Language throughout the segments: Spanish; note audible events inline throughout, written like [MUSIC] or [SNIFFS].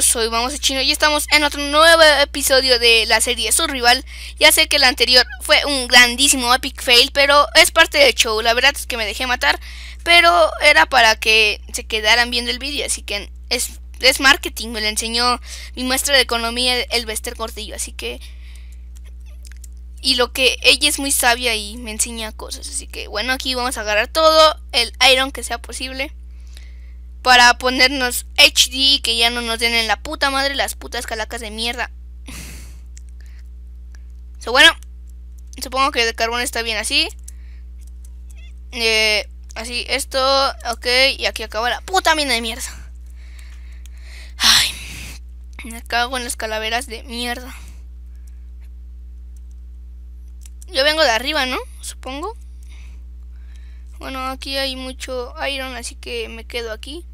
soy Vamos a Chino y estamos en otro nuevo episodio de la serie Su Rival. Ya sé que el anterior fue un grandísimo epic fail, pero es parte del show. La verdad es que me dejé matar, pero era para que se quedaran viendo el vídeo, así que es, es marketing. Me lo enseñó mi maestra de economía, el Bester Cortillo, así que... Y lo que ella es muy sabia y me enseña cosas, así que bueno, aquí vamos a agarrar todo el iron que sea posible para ponernos HD que ya no nos den en la puta madre las putas calacas de mierda. so, bueno, supongo que de carbón está bien así. Eh, así, esto, ok, y aquí acaba la puta mina de mierda. Ay, me cago en las calaveras de mierda. Yo vengo de arriba, ¿no? Supongo. Bueno, aquí hay mucho iron, así que me quedo aquí.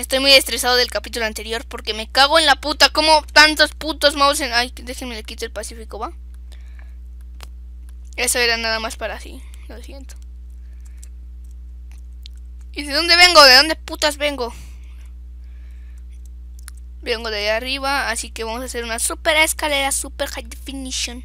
Estoy muy estresado del capítulo anterior porque me cago en la puta. Como tantos putos mouse en... Ay, déjenme le quito el pacífico, ¿va? Eso era nada más para así. Lo siento. ¿Y de dónde vengo? ¿De dónde putas vengo? Vengo de arriba, así que vamos a hacer una super escalera, super high definition.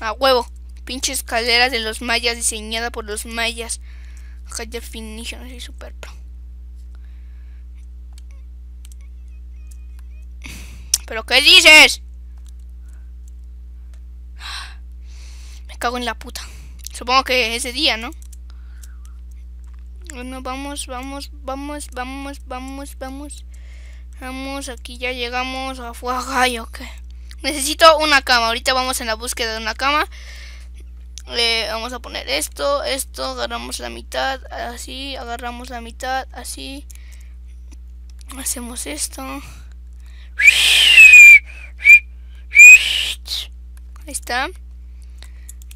A huevo. Pinche escalera de los mayas diseñada por los mayas. High definition, así super pro. ¿Pero qué dices? Me cago en la puta. Supongo que ese día, ¿no? Bueno, vamos, vamos, vamos, vamos, vamos, vamos. Vamos, aquí ya llegamos a Fuagai, ¿o qué? Necesito una cama. Ahorita vamos en la búsqueda de una cama. Le vamos a poner esto, esto, agarramos la mitad, así, agarramos la mitad, así. Hacemos esto. Ahí está.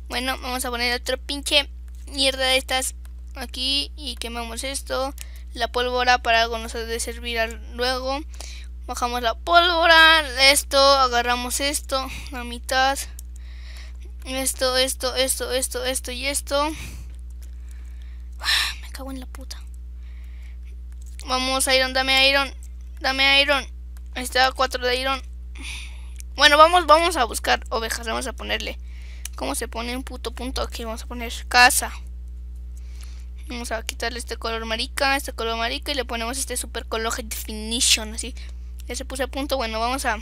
Bueno, vamos a poner otro pinche mierda de estas aquí y quemamos esto. La pólvora para algo nos ha de servir luego bajamos la pólvora, esto, agarramos esto, la mitad, esto, esto, esto, esto, esto y esto. Ah, me cago en la puta. Vamos, a Iron, dame Iron, dame Iron. está, cuatro de Iron. Bueno, vamos, vamos a buscar ovejas, vamos a ponerle. ¿Cómo se pone un puto punto aquí? Vamos a poner casa. Vamos a quitarle este color marica, este color marica y le ponemos este super color definition así. Ya se puse a punto. Bueno, vamos a...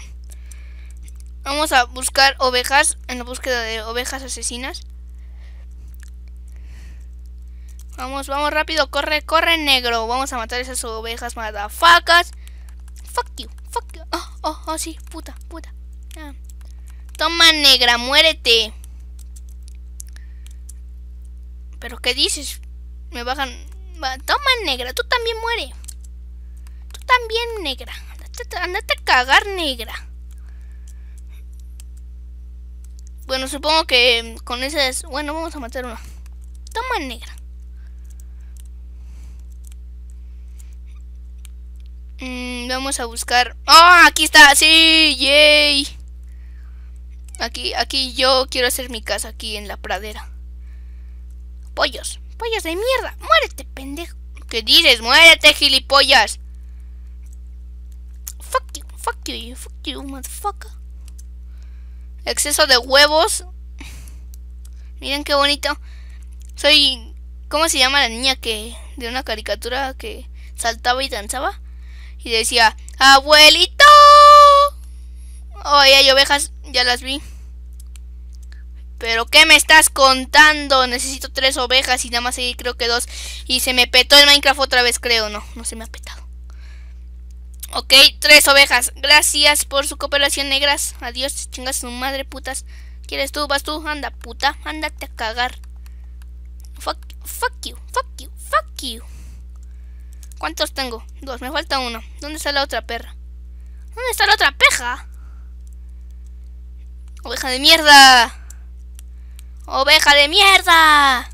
Vamos a buscar ovejas. En la búsqueda de ovejas asesinas. Vamos, vamos rápido. Corre, corre, negro. Vamos a matar esas ovejas madafacas. Fuck you, fuck you. Oh, oh, oh, sí. Puta, puta. Ah. Toma, negra, muérete. ¿Pero qué dices? Me bajan... Toma, negra, tú también muere. Tú también, negra andate, a cagar, negra. Bueno, supongo que mm, con esas... Bueno, vamos a matar una. Toma, negra. Mm, vamos a buscar... ¡Ah! aquí está. Sí, yay. Aquí, aquí yo quiero hacer mi casa aquí en la pradera. Pollos. Pollos de mierda. Muérete, pendejo. ¿Qué dices? Muérete, gilipollas. Fuck you, fuck you, fuck you, motherfucker. Exceso de huevos. Miren qué bonito. Soy. ¿Cómo se llama la niña que. de una caricatura que saltaba y danzaba? Y decía: ¡Abuelito! Oye, oh, hay ovejas, ya las vi. ¿Pero qué me estás contando? Necesito tres ovejas y nada más ahí creo que dos. Y se me petó el Minecraft otra vez, creo. No, no se me ha petado. Ok, tres ovejas. Gracias por su cooperación, negras. Adiós, chingas su madre, putas. ¿Quieres tú? ¿Vas tú? Anda, puta. Ándate a cagar. Fuck, fuck you, fuck you, fuck you. ¿Cuántos tengo? Dos, me falta uno. ¿Dónde está la otra perra? ¿Dónde está la otra peja? Oveja de mierda. Oveja de mierda.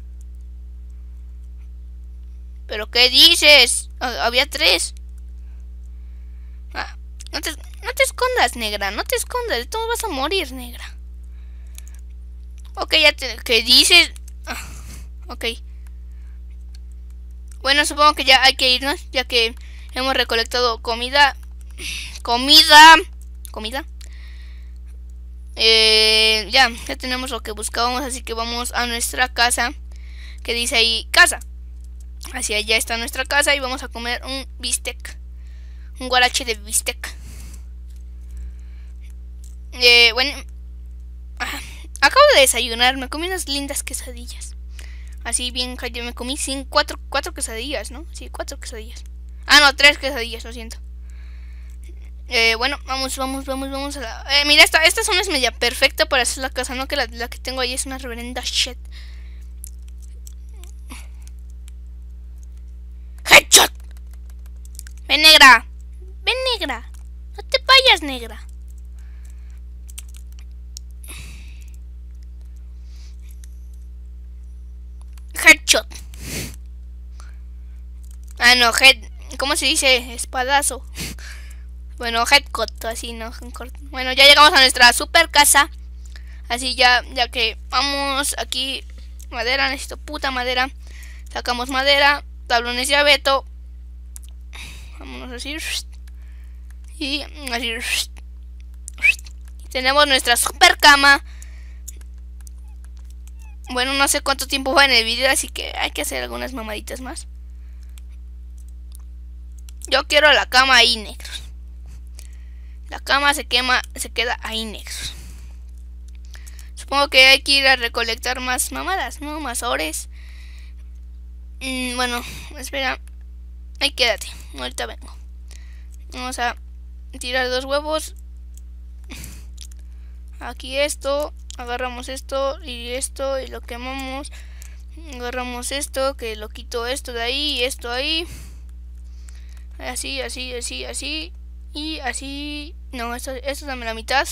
¿Pero qué dices? Ah, había tres. No te, escondas, negra. No te escondas. De todo vas a morir, negra. Ok, ya te... ¿Qué dices? Ah, ok. Bueno, supongo que ya hay que irnos, ya que hemos recolectado comida. Comida. Comida. Eh, ya, ya tenemos lo que buscábamos, así que vamos a nuestra casa, que dice ahí casa. Hacia allá está nuestra casa y vamos a comer un bistec. Un guarache de bistec. Eh, bueno, ah, acabo de desayunar, me comí unas lindas quesadillas. Así bien, yo me comí cinco, cuatro, cuatro quesadillas, ¿no? Sí, cuatro quesadillas. Ah, no, tres quesadillas, lo siento. Eh, bueno, vamos, vamos, vamos, vamos a la... Eh, mira, esta, esta zona es media perfecta para hacer la casa, ¿no? Que la, que tengo ahí es una reverenda shit. ¡Headshot! ¡Ven, negra! ¡Ven, negra! ¡No te vayas, negra! Bueno, head. ¿Cómo se dice? Espadazo. [LAUGHS] bueno, headcut, así, ¿no? Bueno, ya llegamos a nuestra super casa. Así ya, ya que vamos aquí. Madera, necesito puta madera. Sacamos madera. Tablones de abeto. Vámonos así. [SNIFFS] Y así. [SNIFFS] tenemos nuestra super cama. Bueno, no sé cuánto tiempo va en el video así que hay que hacer algunas mamaditas más. Yo quiero la cama ahí, negros. La cama se quema, se queda ahí, negros. Supongo que hay que ir a recolectar más mamadas, ¿no? Más ores. Mm, bueno, espera. Ahí quédate. Ahorita vengo. Vamos a tirar dos huevos. Aquí esto. Agarramos esto y esto y lo quemamos. Agarramos esto, que lo quito esto de ahí y esto ahí. Así, así, así, así. Y así. No, esto, eso también la mitad.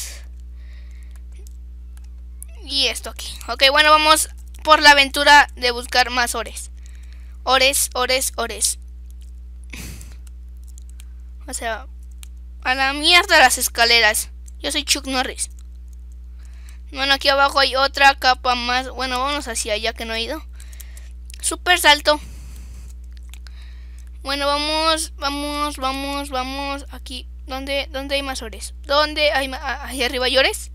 Y esto aquí. Ok, bueno, vamos por la aventura de buscar más ores. Ores, ores, ores. o sea, a la mierda las escaleras. Yo soy Chuck Norris. Bueno, aquí abajo hay otra capa más. Bueno, vamos hacia allá que no he ido. Super salto. Bueno, vamos, vamos, vamos, vamos. Aquí. ¿Dónde, dónde hay más ores? ¿Dónde hay más? ¿Ahí arriba hay ores?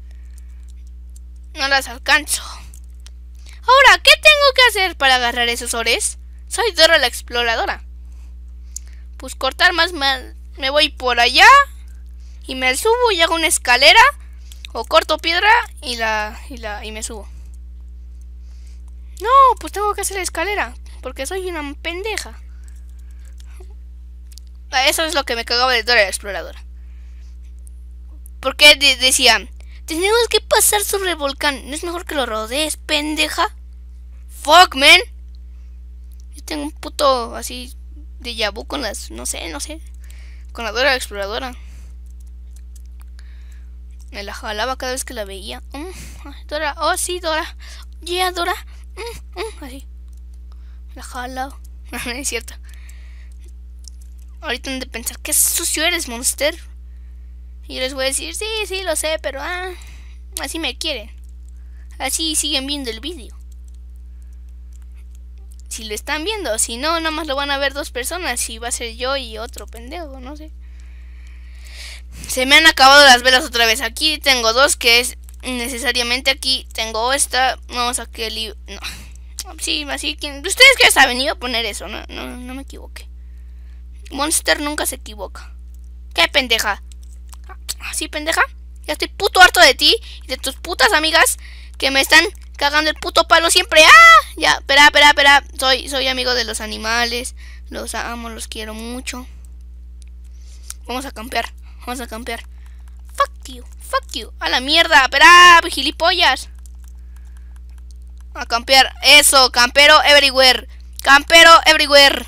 No las alcanzo. Ahora, ¿qué tengo que hacer para agarrar esos ores? Soy Dora la exploradora. Pues cortar más mal. Me voy por allá. Y me subo y hago una escalera. O corto piedra y la. y la. y me subo. No, pues tengo que hacer escalera. Porque soy una pendeja. Eso es lo que me cagaba de Dora la Exploradora. Porque decían, tenemos que pasar sobre el volcán. ¿No es mejor que lo rodees, pendeja? Fuck, man. Yo tengo un puto así de yabu con las, no sé, no sé. Con la Dora la Exploradora. Me la jalaba cada vez que la veía. Mm, Dora, oh sí, Dora. Yeah, Dora. Mm, mm, así. la jalaba. [LAUGHS] es cierto. Ahorita han de pensar, qué sucio eres, monster. Y les voy a decir, sí, sí, lo sé, pero ah, así me quieren. Así siguen viendo el vídeo. Si lo están viendo, si no, nada más lo van a ver dos personas. si va a ser yo y otro pendejo, no sé. Se me han acabado las velas otra vez. Aquí tengo dos, que es necesariamente aquí. Tengo esta. Vamos a que... No. Sí, así que... Ustedes que saben, venido a poner eso, no, no me equivoqué. Monster nunca se equivoca. ¿Qué pendeja? ¿Así, ah, pendeja? Ya estoy puto harto de ti y de tus putas amigas que me están cagando el puto palo siempre. ¡Ah! Ya, espera, espera, espera. Soy, soy amigo de los animales. Los amo, los quiero mucho. Vamos a campear. Vamos a campear. Fuck you, fuck you. A la mierda, espera, gilipollas. A campear. Eso, campero everywhere. Campero everywhere.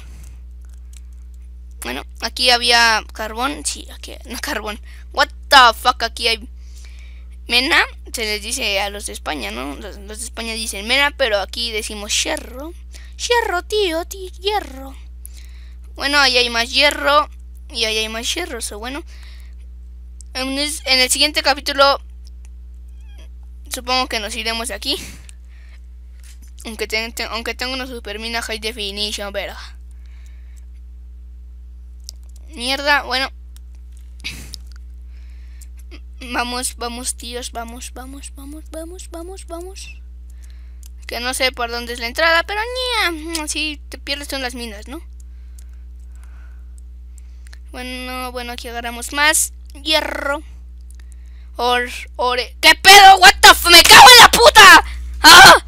Bueno, aquí había carbón. Sí, aquí no carbón. What the fuck, aquí hay mena. Se les dice a los de España, ¿no? Los, de España dicen mena, pero aquí decimos hierro. Hierro, tío, tío, hierro. Bueno, ahí hay más hierro. Y ahí hay más hierro, eso bueno. En, el siguiente capítulo supongo que nos iremos de aquí. Aunque, aunque tengo una super mina high definition, pero... Mierda, bueno. Vamos, vamos, tíos, vamos, vamos, vamos, vamos, vamos, vamos. Que no sé por dónde es la entrada, pero niña así te pierdes en las minas, ¿no? Bueno, bueno, aquí agarramos más hierro. Or, ore. ¿Qué pedo? What the me cago en la puta. ¡Ah!